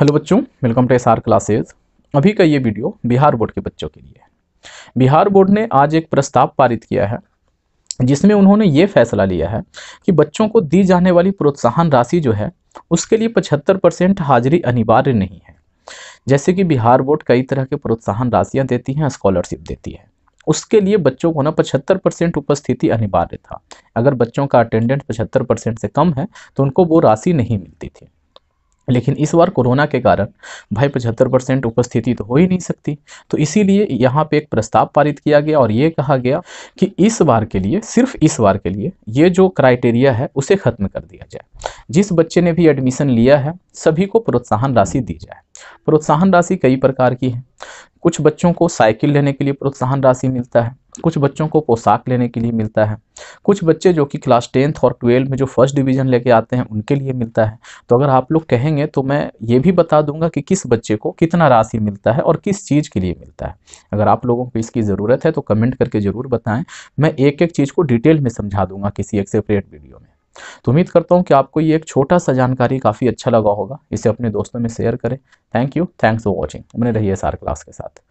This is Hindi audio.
हेलो बच्चों welcome to S R classes अभी का ये वीडियो बिहार बोर्ड के बच्चों के लिए है बिहार बोर्ड ने आज एक प्रस्ताव पारित किया है जिसमें उन्होंने ये फैसला लिया है कि बच्चों को दी जाने वाली प्रोत्साहन राशि जो है उसके लिए पचहत्तर परसेंट हाजिरी अनिवार्य नहीं है जैसे कि बिहार बोर्ड कई तरह के प्रोत्साहन राशियाँ देती हैं स्कॉलरशिप देती है उसके लिए बच्चों को ना पचहत्तर परसेंट उपस्थिति अनिवार्य था अगर बच्चों का अटेंडेंस पचहत्तर परसेंट से कम है तो उनको वो राशि नहीं मिलती थी लेकिन इस बार कोरोना के कारण भाई पचहत्तर परसेंट उपस्थिति तो हो ही नहीं सकती तो इसीलिए यहाँ पे एक प्रस्ताव पारित किया गया और ये कहा गया कि इस बार के लिए सिर्फ इस बार के लिए ये जो क्राइटेरिया है उसे ख़त्म कर दिया जाए जिस बच्चे ने भी एडमिशन लिया है सभी को प्रोत्साहन राशि दी जाए प्रोत्साहन राशि कई प्रकार की है कुछ बच्चों को साइकिल लेने के लिए प्रोत्साहन राशि मिलता है कुछ बच्चों को पोशाक लेने के लिए मिलता है कुछ बच्चे जो कि क्लास टेंथ और ट्वेल्व में जो फर्स्ट डिवीज़न लेके आते हैं उनके लिए मिलता है तो अगर आप लोग कहेंगे तो मैं ये भी बता दूंगा कि किस बच्चे को कितना राशि मिलता है और किस चीज़ के लिए मिलता है अगर आप लोगों को इसकी ज़रूरत है तो कमेंट करके ज़रूर बताएं मैं एक एक चीज़ को डिटेल में समझा दूंगा किसी एक सेपरेट वीडियो में तो उम्मीद करता हूँ कि आपको ये एक छोटा सा जानकारी काफ़ी अच्छा लगा होगा इसे अपने दोस्तों में शेयर करें thank you thanks for watching बने रहिए सार क्लास के साथ